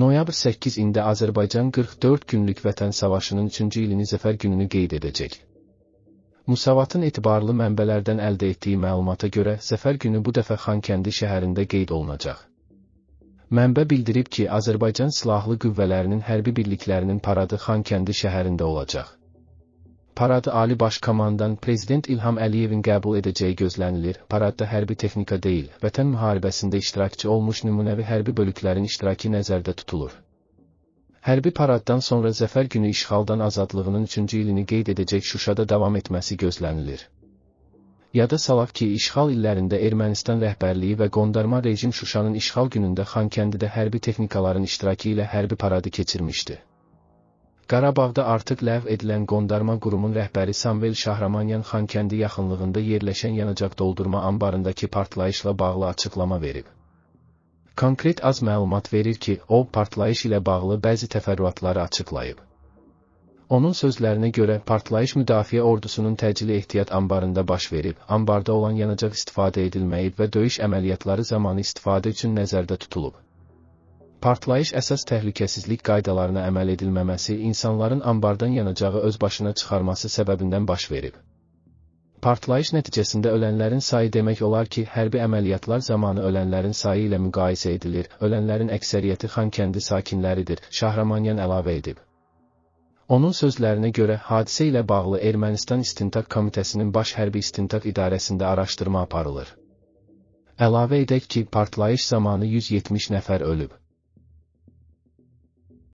noyabr 8-də Azərbaycan 44 günlük Vətən Savaşının 3-cü ilini zəfər gününü qeyd edəcək. Musavatın etibarlı mənbələrdən əldə etdiyi məlumata görə zəfər günü bu dəfə Xankəndi şəhərində qeyd olunacaq. Mənbə bildirib ki, Azərbaycan Silahlı Qüvvələrinin hərbi birliklərinin paradı Xankəndi şəhərində olacaq. Parad Ali Başkomandan Prezident İlham Əliyevin qəbul edəcəyi gözlənilir. Paradda hərbi texnika deyil, vətən müharibəsində iştirakçı olmuş nümunəvi hərbi bölüklərin iştirakı nəzərdə tutulur. Hərbi paraddan sonra Zəfər günü işğaldan azadlığının 3-cü ilini qeyd edəcək Şuşada davam etməsi gözlənilir. Yada salaq ki, işğal illərində Ermənistan rəhbərliyi və qondarma rejim Şuşanın işğal günündə Xankəndidə hərbi texnikaların iştirakı ilə hərbi paradı keçirmişdi. Qarabağda artıq ləğv edilən qondarma qurumun rəhbəri Samvel Şahramanyan Xankəndi yaxınlığında yerləşən yanacaq doldurma anbarındakı partlayışla bağlı açıqlama verib. Konkret az məlumat verir ki, o partlayış ilə bağlı bəzi təfərrüatları açıqlayıb. Onun sözlərinə görə partlayış müdafiə ordusunun təcili ehtiyat anbarında baş verib, anbarda olan yanacaq istifadə edilməyib və döyüş əməliyyatları zamanı istifadə üçün nəzərdə tutulub. Partlayış əsas təhlükəsizlik qaydalarına əməl edilməməsi insanların anbardan yanacağı öz başına çıxarması səbəbindən baş verib. Partlayış nəticəsində ölənlərin sayı demək olar ki, hərbi əməliyyatlar zamanı ölənlərin sayı ilə müqayisə edilir, ölənlərin əksəriyyəti Xankəndi sakinləridir, Şahramanyan əlavə edib. Onun sözlərinə görə hadisə ilə bağlı Ermənistan İstintaq Komitəsinin Baş Hərbi İstintaq İdarəsində araşdırma aparılır. Əlavə edək ki, partlayış zamanı 170 nəfər ölüb.